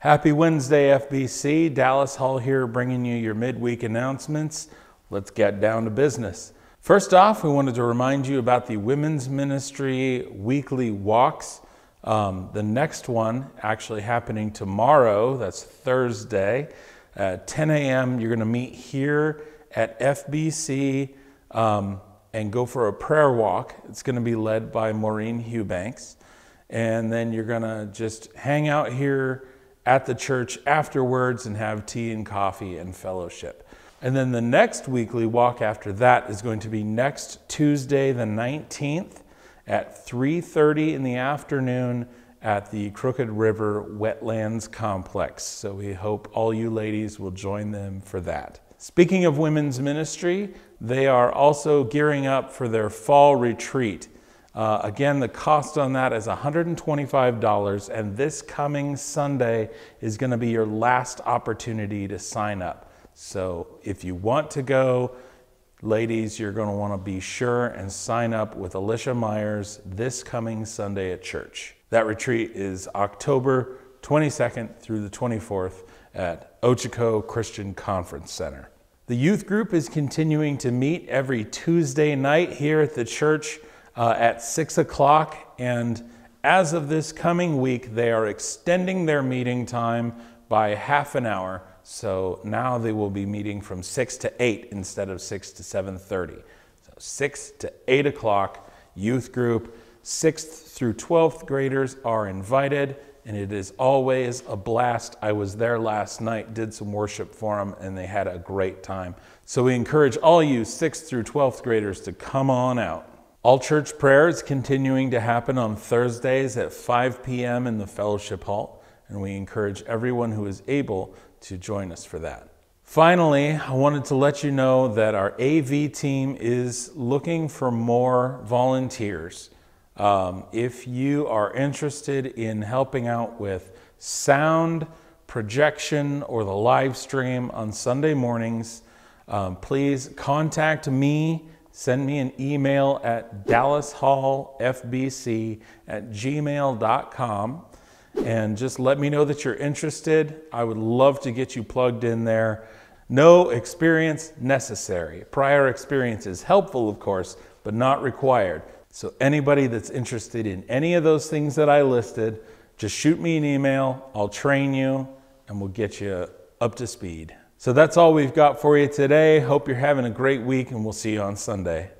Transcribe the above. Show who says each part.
Speaker 1: Happy Wednesday, FBC. Dallas Hall here bringing you your midweek announcements. Let's get down to business. First off, we wanted to remind you about the Women's Ministry weekly walks. Um, the next one actually happening tomorrow, that's Thursday, at 10 a.m. You're going to meet here at FBC um, and go for a prayer walk. It's going to be led by Maureen Hubanks. And then you're going to just hang out here at the church afterwards and have tea and coffee and fellowship. And then the next weekly walk after that is going to be next Tuesday the 19th at 3:30 in the afternoon at the Crooked River Wetlands Complex. So we hope all you ladies will join them for that. Speaking of women's ministry, they are also gearing up for their fall retreat. Uh, again, the cost on that is $125, and this coming Sunday is going to be your last opportunity to sign up. So if you want to go, ladies, you're going to want to be sure and sign up with Alicia Myers this coming Sunday at church. That retreat is October 22nd through the 24th at Ochiko Christian Conference Center. The youth group is continuing to meet every Tuesday night here at the church uh, at 6 o'clock. And as of this coming week, they are extending their meeting time by half an hour. So now they will be meeting from 6 to 8 instead of 6 to 7.30. So 6 to 8 o'clock, youth group. 6th through 12th graders are invited and it is always a blast. I was there last night, did some worship for them, and they had a great time. So we encourage all you 6th through 12th graders to come on out. All church prayer is continuing to happen on Thursdays at 5 p.m. in the fellowship hall, and we encourage everyone who is able to join us for that. Finally, I wanted to let you know that our AV team is looking for more volunteers. Um, if you are interested in helping out with sound, projection, or the live stream on Sunday mornings, um, please contact me send me an email at dallashallfbc at gmail.com and just let me know that you're interested. I would love to get you plugged in there. No experience necessary. Prior experience is helpful, of course, but not required. So, anybody that's interested in any of those things that I listed, just shoot me an email. I'll train you and we'll get you up to speed. So that's all we've got for you today. Hope you're having a great week, and we'll see you on Sunday.